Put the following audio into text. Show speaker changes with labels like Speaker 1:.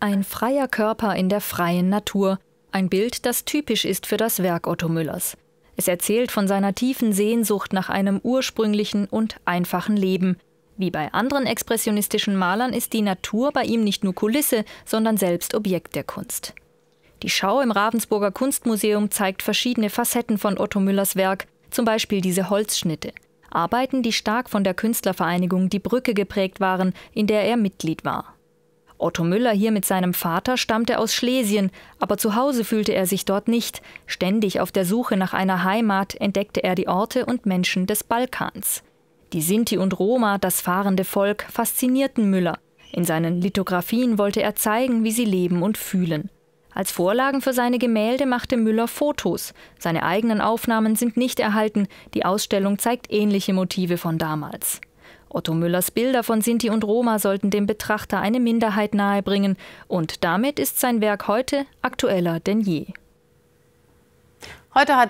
Speaker 1: Ein freier Körper in der freien Natur, ein Bild, das typisch ist für das Werk Otto Müllers. Es erzählt von seiner tiefen Sehnsucht nach einem ursprünglichen und einfachen Leben. Wie bei anderen expressionistischen Malern ist die Natur bei ihm nicht nur Kulisse, sondern selbst Objekt der Kunst. Die Schau im Ravensburger Kunstmuseum zeigt verschiedene Facetten von Otto Müllers Werk, zum Beispiel diese Holzschnitte. Arbeiten, die stark von der Künstlervereinigung Die Brücke geprägt waren, in der er Mitglied war. Otto Müller hier mit seinem Vater stammte aus Schlesien, aber zu Hause fühlte er sich dort nicht. Ständig auf der Suche nach einer Heimat entdeckte er die Orte und Menschen des Balkans. Die Sinti und Roma, das fahrende Volk, faszinierten Müller. In seinen Lithografien wollte er zeigen, wie sie leben und fühlen. Als Vorlagen für seine Gemälde machte Müller Fotos. Seine eigenen Aufnahmen sind nicht erhalten, die Ausstellung zeigt ähnliche Motive von damals. Otto Müllers Bilder von Sinti und Roma sollten dem Betrachter eine Minderheit nahebringen und damit ist sein Werk heute aktueller denn je.
Speaker 2: Heute hat